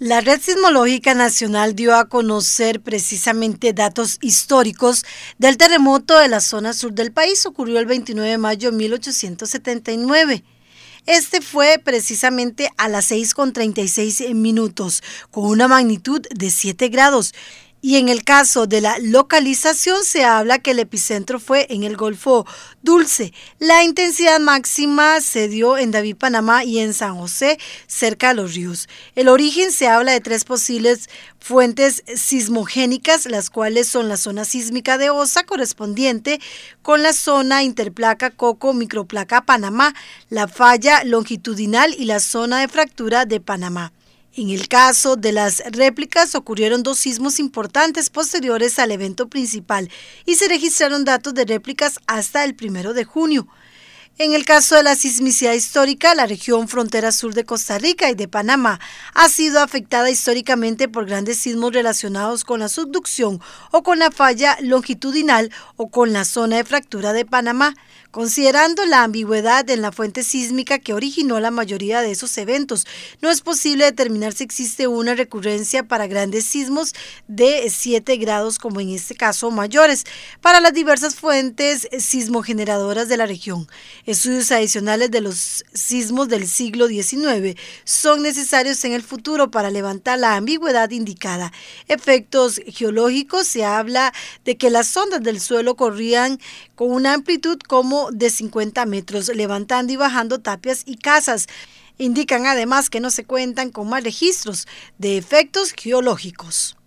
La Red Sismológica Nacional dio a conocer precisamente datos históricos del terremoto de la zona sur del país. Ocurrió el 29 de mayo de 1879. Este fue precisamente a las 6.36 minutos, con una magnitud de 7 grados. Y en el caso de la localización se habla que el epicentro fue en el Golfo Dulce. La intensidad máxima se dio en David, Panamá y en San José, cerca de los ríos. El origen se habla de tres posibles fuentes sismogénicas, las cuales son la zona sísmica de Osa correspondiente con la zona interplaca Coco Microplaca Panamá, la falla longitudinal y la zona de fractura de Panamá. En el caso de las réplicas ocurrieron dos sismos importantes posteriores al evento principal y se registraron datos de réplicas hasta el primero de junio. En el caso de la sismicidad histórica, la región frontera sur de Costa Rica y de Panamá ha sido afectada históricamente por grandes sismos relacionados con la subducción o con la falla longitudinal o con la zona de fractura de Panamá. Considerando la ambigüedad en la fuente sísmica que originó la mayoría de esos eventos, no es posible determinar si existe una recurrencia para grandes sismos de 7 grados, como en este caso mayores, para las diversas fuentes sismogeneradoras de la región. Estudios adicionales de los sismos del siglo XIX son necesarios en el futuro para levantar la ambigüedad indicada. Efectos geológicos, se habla de que las ondas del suelo corrían con una amplitud como de 50 metros, levantando y bajando tapias y casas. Indican además que no se cuentan con más registros de efectos geológicos.